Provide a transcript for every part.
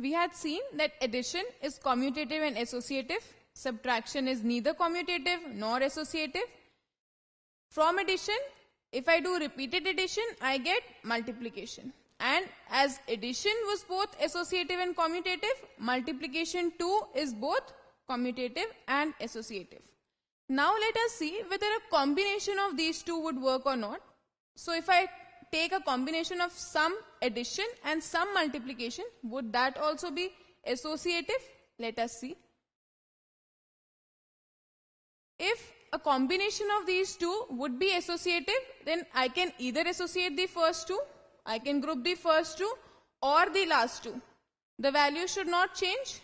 We had seen that addition is commutative and associative. Subtraction is neither commutative nor associative. From addition, if I do repeated addition, I get multiplication. And as addition was both associative and commutative, multiplication too is both commutative and associative. Now let us see whether a combination of these two would work or not. So if I take a combination of some addition and some multiplication, would that also be associative? Let us see. If a combination of these two would be associative, then I can either associate the first two, I can group the first two or the last two. The value should not change.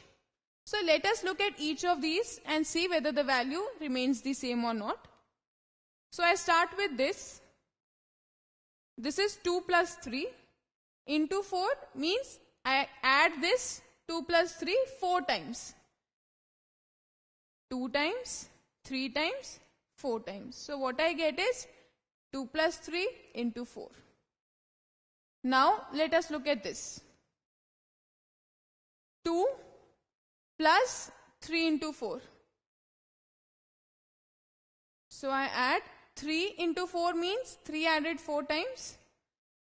So let us look at each of these and see whether the value remains the same or not. So I start with this. This is 2 plus 3 into 4 means I add this 2 plus 3 4 times. 2 times, 3 times, 4 times. So what I get is 2 plus 3 into 4. Now let us look at this. 2 plus 3 into 4. So I add 3 into 4 means 3 added 4 times.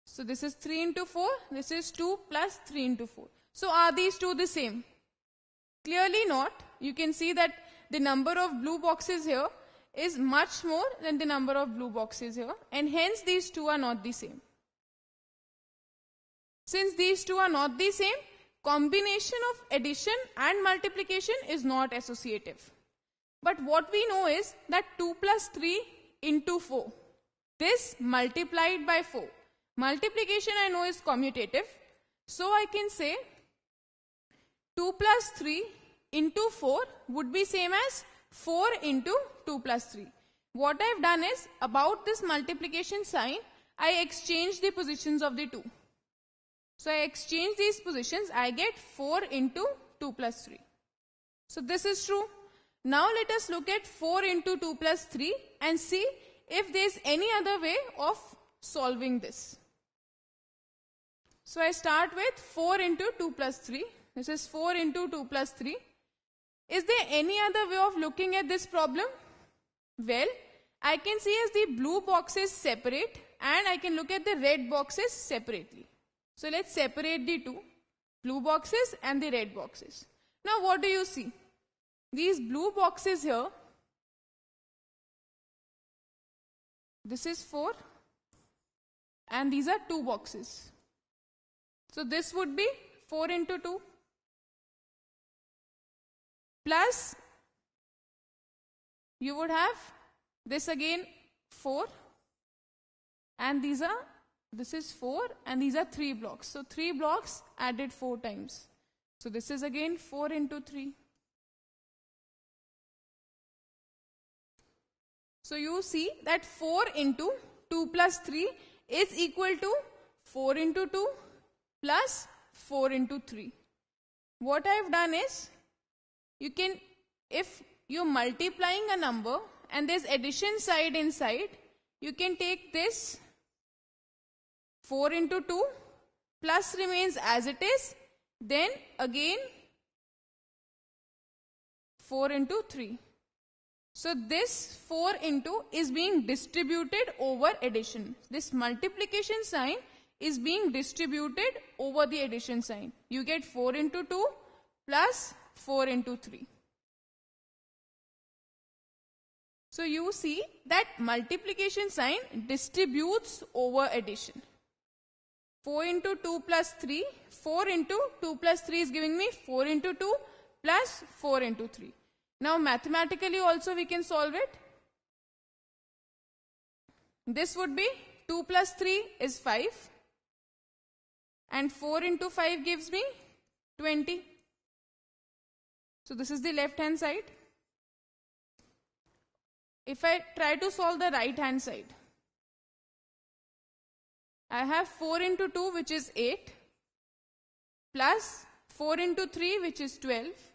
So this is 3 into 4, this is 2 plus 3 into 4. So are these two the same? Clearly not. You can see that the number of blue boxes here is much more than the number of blue boxes here and hence these two are not the same. Since these two are not the same, combination of addition and multiplication is not associative. But what we know is that 2 plus 3 into 4. This multiplied by 4. Multiplication I know is commutative. So I can say 2 plus 3 into 4 would be same as 4 into 2 plus 3. What I have done is about this multiplication sign I exchange the positions of the two. So I exchange these positions I get 4 into 2 plus 3. So this is true. Now let us look at 4 into 2 plus 3 and see if there is any other way of solving this. So I start with 4 into 2 plus 3. This is 4 into 2 plus 3. Is there any other way of looking at this problem? Well, I can see as the blue boxes separate and I can look at the red boxes separately. So let's separate the two blue boxes and the red boxes. Now what do you see? These blue boxes here, this is 4 and these are 2 boxes. So this would be 4 into 2 plus you would have this again 4 and these are this is 4 and these are 3 blocks. So 3 blocks added 4 times. So this is again 4 into 3. So you see that 4 into 2 plus 3 is equal to 4 into 2 plus 4 into 3. What I have done is, you can, if you're multiplying a number and there's addition side inside, you can take this 4 into 2 plus remains as it is, then again 4 into 3. So this 4 into is being distributed over addition. This multiplication sign is being distributed over the addition sign. You get 4 into 2 plus 4 into 3. So you see that multiplication sign distributes over addition. 4 into 2 plus 3, 4 into 2 plus 3 is giving me 4 into 2 plus 4 into 3. Now mathematically also we can solve it. This would be 2 plus 3 is 5 and 4 into 5 gives me 20. So this is the left hand side. If I try to solve the right hand side, I have 4 into 2 which is 8 plus 4 into 3 which is 12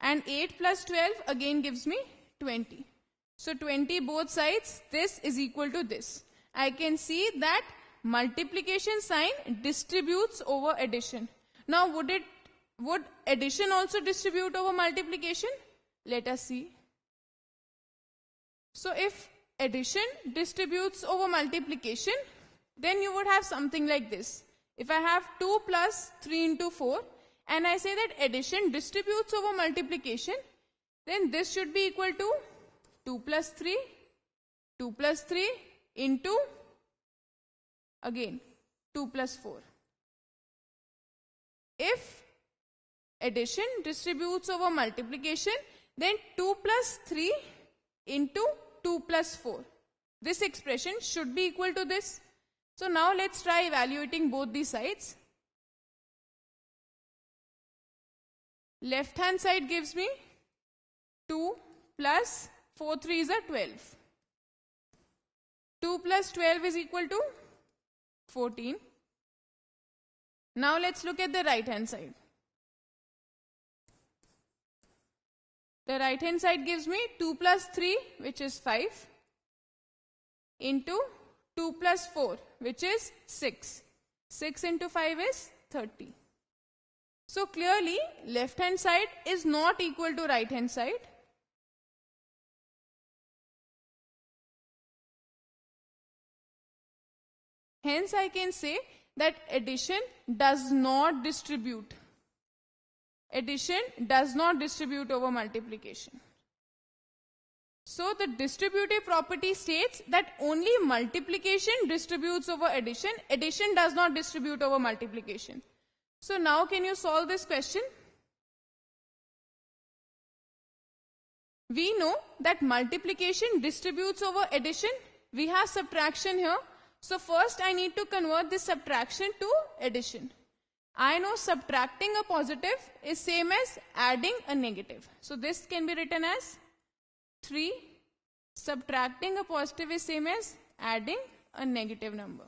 and 8 plus 12 again gives me 20. So 20 both sides, this is equal to this. I can see that multiplication sign distributes over addition. Now would it, would addition also distribute over multiplication? Let us see. So if addition distributes over multiplication, then you would have something like this. If I have 2 plus 3 into 4, and I say that addition distributes over multiplication, then this should be equal to 2 plus 3, 2 plus 3 into again 2 plus 4. If addition distributes over multiplication, then 2 plus 3 into 2 plus 4. This expression should be equal to this. So now let's try evaluating both these sides. Left hand side gives me 2 plus 4 3 is a 12. 2 plus 12 is equal to 14. Now let's look at the right hand side. The right hand side gives me 2 plus 3 which is 5 into 2 plus 4 which is 6. 6 into 5 is 30. So clearly left hand side is not equal to right hand side. Hence I can say that addition does not distribute. Addition does not distribute over multiplication. So the distributive property states that only multiplication distributes over addition. Addition does not distribute over multiplication. So now can you solve this question? We know that multiplication distributes over addition. We have subtraction here. So first I need to convert this subtraction to addition. I know subtracting a positive is same as adding a negative. So this can be written as 3 subtracting a positive is same as adding a negative number.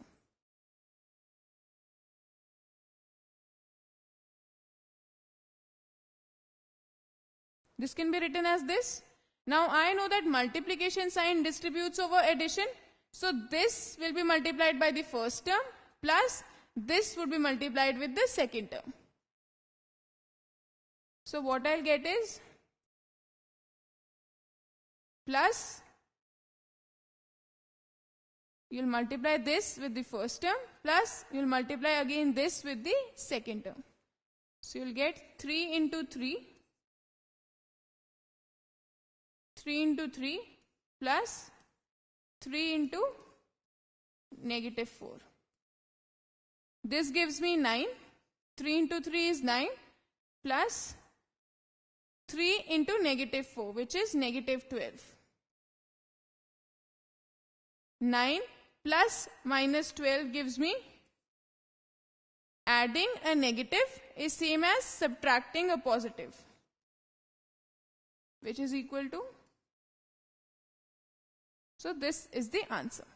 This can be written as this. Now I know that multiplication sign distributes over addition. So this will be multiplied by the first term plus this would be multiplied with the second term. So what I'll get is plus you'll multiply this with the first term plus you'll multiply again this with the second term. So you'll get 3 into 3 3 into 3 plus 3 into negative 4. This gives me 9. 3 into 3 is 9 plus 3 into negative 4 which is negative 12. 9 plus minus 12 gives me adding a negative is same as subtracting a positive which is equal to so this is the answer.